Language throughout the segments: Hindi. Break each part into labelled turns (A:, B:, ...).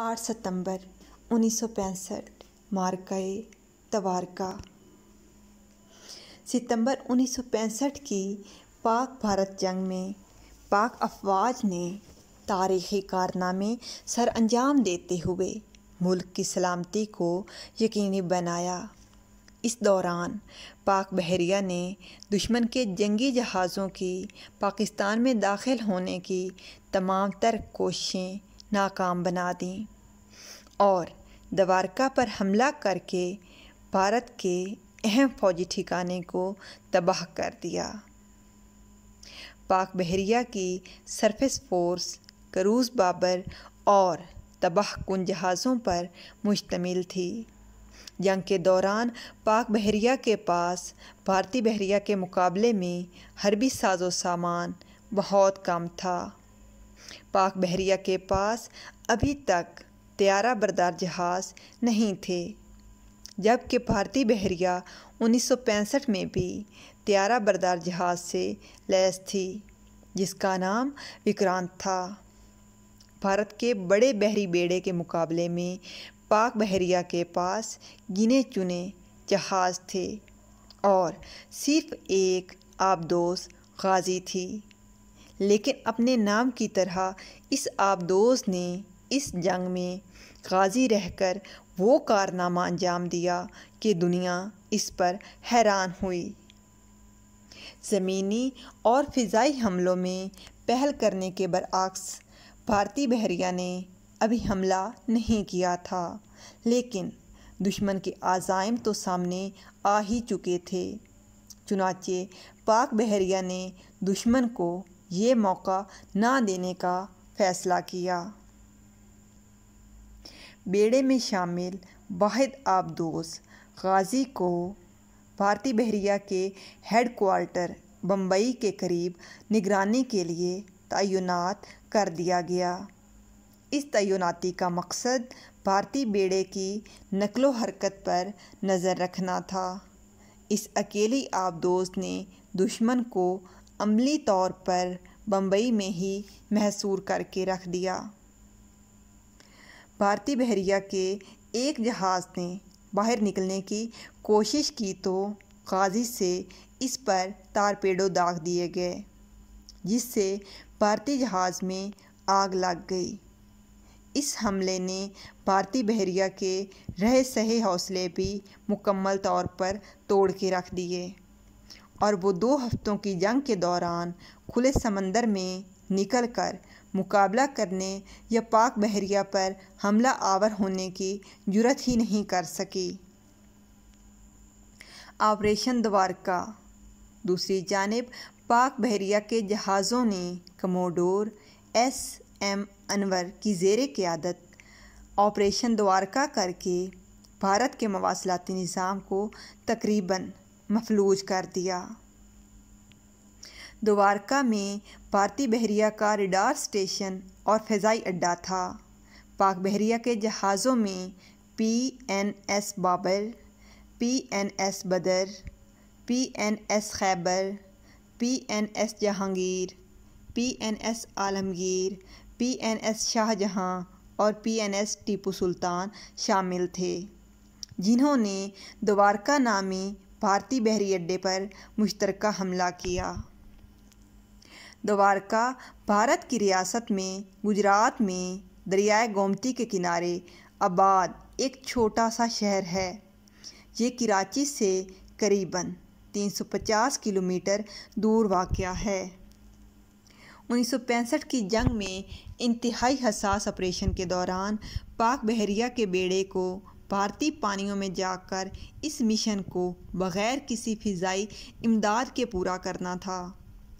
A: 8 सितंबर उन्नीस मार्काए तवारका सितंबर 1965 की पाक भारत जंग में पाक अफवाज ने तारीखी कारनामे सर अंजाम देते हुए मुल्क की सलामती को यकीनी बनाया इस दौरान पाक बहरिया ने दुश्मन के जंगी जहाज़ों की पाकिस्तान में दाखिल होने की तमाम तर कोशिशें नाकाम बना दी और द्वारका पर हमला करके भारत के अहम फौजी ठिकाने को तबाह कर दिया पाक बहरिया की सरफेस फोर्स करूज़ बाबर और तबाह कुन जहाज़ों पर मुश्तमिल थी जंग के दौरान पाक बहरिया के पास भारतीय बहरिया के मुकाबले में हरबी साजो सामान बहुत कम था पाक बहरिया के पास अभी तक त्यारा बरदार जहाज़ नहीं थे जबकि भारतीय बहरिया 1965 में भी त्यारा बरदार जहाज़ से लैस थी जिसका नाम विक्रांत था भारत के बड़े बहरी बेड़े के मुकाबले में पाक बहरिया के पास गिने चुने जहाज़ थे और सिर्फ एक आबदोस गाजी थी लेकिन अपने नाम की तरह इस आबदोज़ ने इस जंग में गाजी रहकर वो कारनामा अंजाम दिया कि दुनिया इस पर हैरान हुई ज़मीनी और फ़िज़ाई हमलों में पहल करने के बरक्स भारतीय बहरिया ने अभी हमला नहीं किया था लेकिन दुश्मन के आज़ाइम तो सामने आ ही चुके थे चुनाचे पाक बहरिया ने दुश्मन को ये मौका ना देने का फैसला किया बेड़े में शामिल वाहिद आबदोस गाजी को भारतीय बहरिया के हेड क्वार्टर बम्बई के करीब निगरानी के लिए तैनात कर दिया गया इस तैनाती का मकसद भारतीय बेड़े की नकलो हरकत पर नज़र रखना था इस अकेली आबदोज ने दुश्मन को अमली तौर पर बम्बई में ही महसूर करके रख दिया भारतीय बहरिया के एक जहाज़ ने बाहर निकलने की कोशिश की तो काजी से इस पर तारपेडो दाग दिए गए जिससे भारतीय जहाज़ में आग लग गई इस हमले ने भारतीय बहरिया के रह सहे हौसले भी मुकम्मल तौर पर तोड़ के रख दिए और वो दो हफ्तों की जंग के दौरान खुले समंदर में निकल कर मुकाबला करने या पाक बहरिया पर हमला आवर होने की जरूरत ही नहीं कर सकी ऑपरेशन द्वारका दूसरी जानब पाक बहरिया के जहाज़ों ने कमोडोर एस एम अनवर की जेर क़्यादत ऑपरेशन द्वारका करके भारत के मवासलाती निज़ाम को तकरीबन मफलूज कर दिया द्वारका में भारतीय बहरिया का रिडार स्टेशन और फ़जाई अड्डा था पाक बहरिया के जहाज़ों में P N S Babar P N S Badr P N S Khyber P N S Jahangir P N S Alamgir P N S Shahjahan और P N S Tipu Sultan शामिल थे जिन्होंने द्वारका नामी भारतीय बहरी अड्डे पर मुश्तर हमला किया द्वारका भारत की रियासत में गुजरात में दरियाए गोमती के किनारे आबाद एक छोटा सा शहर है ये कराची से करीबन 350 किलोमीटर दूर वाक़ है 1965 की जंग में इंतहाई हसास ऑपरेशन के दौरान पाक बहरिया के बेड़े को भारतीय पानियों में जाकर इस मिशन को बग़ैर किसी फ़िज़ाई इमदाद के पूरा करना था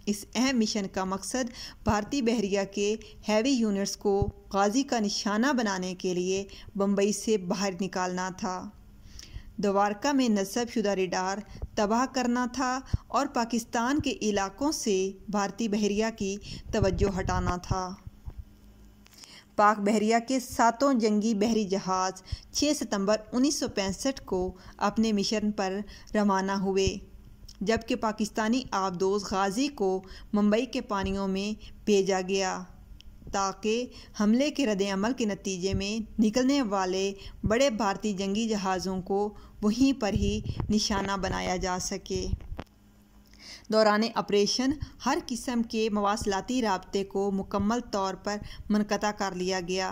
A: इस अहम मिशन का मकसद भारतीय बहरिया के हैवी यूनिट्स को गाजी का निशाना बनाने के लिए बम्बई से बाहर निकालना था द्वारका में शुदा रिडार तबाह करना था और पाकिस्तान के इलाकों से भारतीय बहरिया की तवज्जो हटाना था पाक बहरिया के सातों जंगी बहरी जहाज़ 6 सितंबर उन्नीस को अपने मिशन पर रवाना हुए जबकि पाकिस्तानी आबदोज गाजी को मुंबई के पानियों में भेजा गया ताकि हमले के रदल के नतीजे में निकलने वाले बड़े भारतीय जंगी जहाज़ों को वहीं पर ही निशाना बनाया जा सके दौरान ऑपरेशन हर किस्म के मवासलाती रबते को मुकम्मल तौर पर मनकता कर लिया गया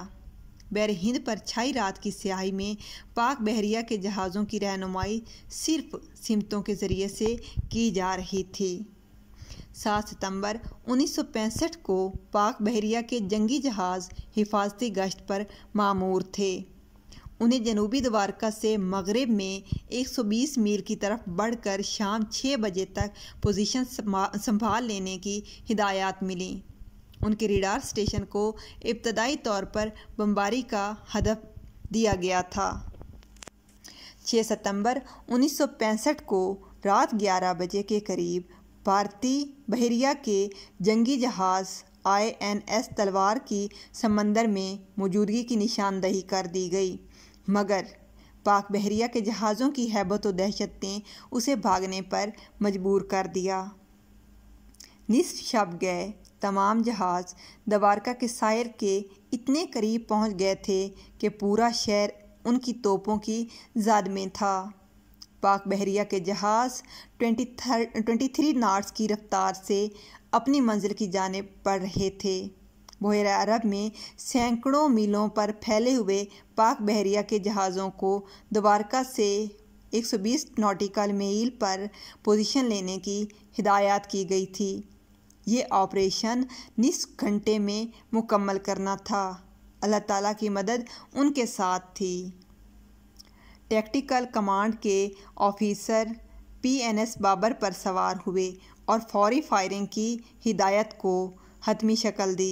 A: बैर हिंद पर छाई रात की स्याही में पाक बहरिया के जहाज़ों की रहनुमाई सिर्फ सिमतों के ज़रिए से की जा रही थी सात सितंबर 1965 को पाक बहरिया के जंगी जहाज़ हिफाजती गश्त पर मामूर थे उन्हें जनूबी द्वारका से मगरब में 120 मील की तरफ बढ़कर शाम 6 बजे तक पोजीशन संभाल लेने की हिदायत मिली उनके रिडार स्टेशन को इब्तदाई तौर पर बमबारी का हदफ दिया गया था 6 सितंबर 1965 को रात 11 बजे के करीब भारतीय बहरिया के जंगी जहाज़ आई एन एस तलवार की समंदर में मौजूदगी की निशानदही कर दी गई मगर पाक बहरिया के जहाज़ों की हैबत व दहशत ने उसे भागने पर मजबूर कर दिया निसफ शब गए तमाम जहाज़ दवारका के सायर के इतने करीब पहुंच गए थे कि पूरा शहर उनकी तोपों की जद में था पाक बहरिया के जहाज़ ट्वेंटी थर ट्वेंटी थ्री नाट्स की रफ्तार से अपनी मंजिल की जाने पड़ रहे थे बहरा अरब में सैकड़ों मीलों पर फैले हुए पाक बहरिया के जहाज़ों को द्वारका से 120 नॉटिकल मील पर पोजीशन लेने की हिदायत की गई थी ये ऑपरेशन निस घंटे में मुकम्मल करना था अल्लाह ताला की मदद उनके साथ थी टैक्टिकल कमांड के ऑफिसर पीएनएस बाबर पर सवार हुए और फौरी फायरिंग की हिदायत को हतमी शक्ल दी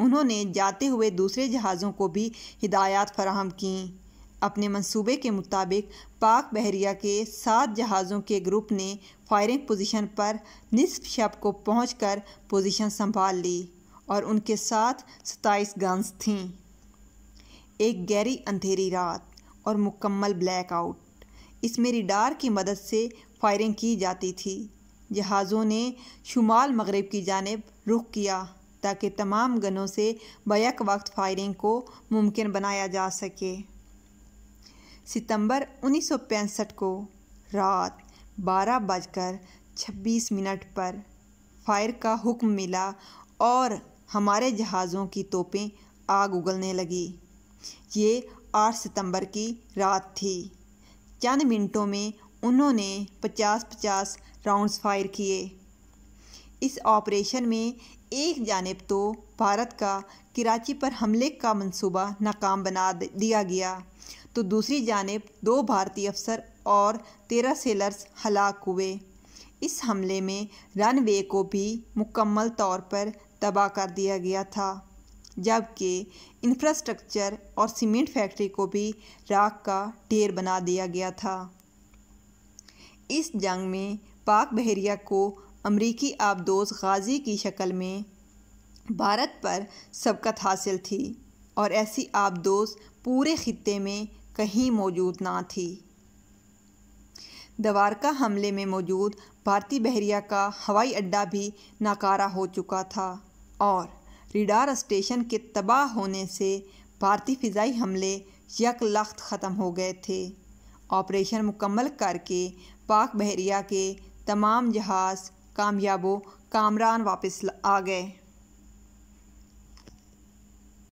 A: उन्होंने जाते हुए दूसरे जहाज़ों को भी हिदायत फराहम कीं अपने मंसूबे के मुताबिक पाक बहरिया के सात जहाज़ों के ग्रुप ने फायरिंग पोजीशन पर निसफ शब को कर पोजीशन संभाल ली और उनके साथ सताईस गन्स थीं एक गहरी अंधेरी रात और मुकम्मल ब्लैकआउट इसमें रिडार की मदद से फायरिंग की जाती थी जहाज़ों ने शुमाल मगरब की जानब रुख किया ताकि तमाम गनों से बैक वक्त फायरिंग को मुमकिन बनाया जा सके सितंबर 1965 को रात बारह बजकर छब्बीस मिनट पर फायर का हुक्म मिला और हमारे जहाज़ों की तोपें आग उगलने लगी ये 8 सितंबर की रात थी चंद मिनटों में उन्होंने 50-50 राउंड्स फायर किए इस ऑपरेशन में एक जानब तो भारत का कराची पर हमले का मंसूबा नाकाम बना दिया गया तो दूसरी जानब दो भारतीय अफसर और तेरह सेलर्स हलाक हुए इस हमले में रनवे को भी मुकम्मल तौर पर तबाह कर दिया गया था जबकि इंफ्रास्ट्रक्चर और सीमेंट फैक्ट्री को भी राख का ढेर बना दिया गया था इस जंग में पाक बहरिया को अमरीकी आबदोज गाजी की शक्ल में भारत पर सबकत हासिल थी और ऐसी आबदोज पूरे खत्े में कहीं मौजूद ना थी दवारका हमले में मौजूद भारतीय बहरिया का हवाई अड्डा भी नाकारा हो चुका था और रिडार स्टेशन के तबाह होने से भारतीय फ़िज़ाई हमले यक लख्त ख़त्म हो गए थे ऑपरेशन मुकम्मल करके पाक बहरिया के तमाम जहाज़ कामयाबो कामरान वापस आ गए